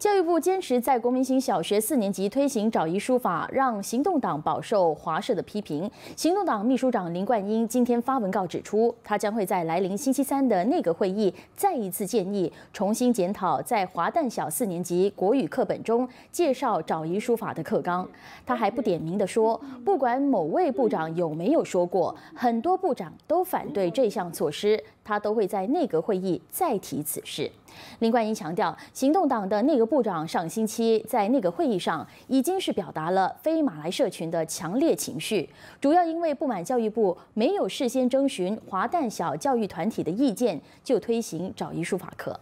教育部坚持在国民型小学四年级推行找遗书法，让行动党饱受华社的批评。行动党秘书长林冠英今天发文告指出，他将会在来临星期三的内阁会议再一次建议重新检讨在华诞小四年级国语课本中介绍找遗书法的课纲。他还不点名的说，不管某位部长有没有说过，很多部长都反对这项措施。他都会在内阁会议再提此事。林冠英强调，行动党的内阁部长上星期在内阁会议上已经是表达了非马来社群的强烈情绪，主要因为不满教育部没有事先征询华淡小教育团体的意见就推行找一书法课。